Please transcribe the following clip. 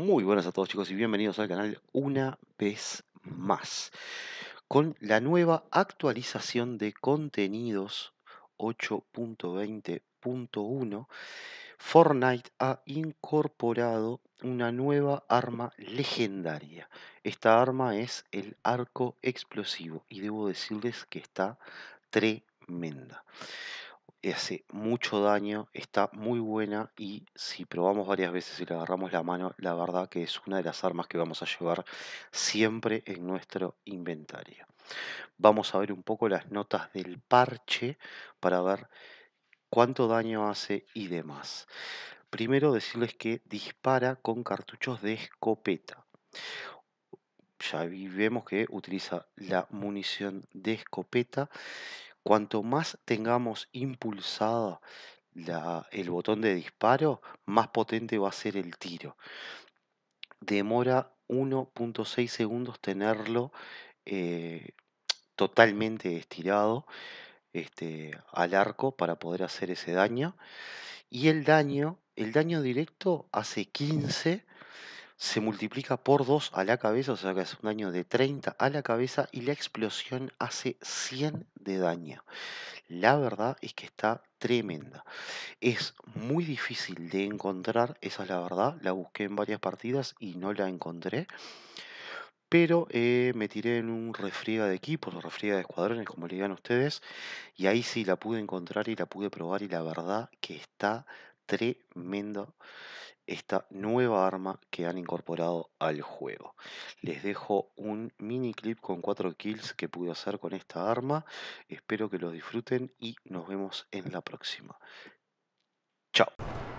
Muy buenas a todos chicos y bienvenidos al canal una vez más con la nueva actualización de contenidos 8.20.1 Fortnite ha incorporado una nueva arma legendaria. Esta arma es el arco explosivo y debo decirles que está tremenda. Eh, hace mucho daño, está muy buena y si probamos varias veces y le agarramos la mano, la verdad que es una de las armas que vamos a llevar siempre en nuestro inventario. Vamos a ver un poco las notas del parche para ver cuánto daño hace y demás. Primero decirles que dispara con cartuchos de escopeta ya vemos que utiliza la munición de escopeta Cuanto más tengamos impulsado el botón de disparo, más potente va a ser el tiro. Demora 1.6 segundos tenerlo eh, totalmente estirado este, al arco para poder hacer ese daño. Y el daño, el daño directo hace 15, se multiplica por 2 a la cabeza, o sea que es un daño de 30 a la cabeza y la explosión hace 100 de daño. La verdad es que está tremenda. Es muy difícil de encontrar, esa es la verdad. La busqué en varias partidas y no la encontré. Pero eh, me tiré en un refriega de equipos o refriega de escuadrones, como le digan ustedes. Y ahí sí la pude encontrar y la pude probar y la verdad que está tremenda esta nueva arma que han incorporado al juego. Les dejo un mini clip con 4 kills que pude hacer con esta arma. Espero que lo disfruten y nos vemos en la próxima. Chao.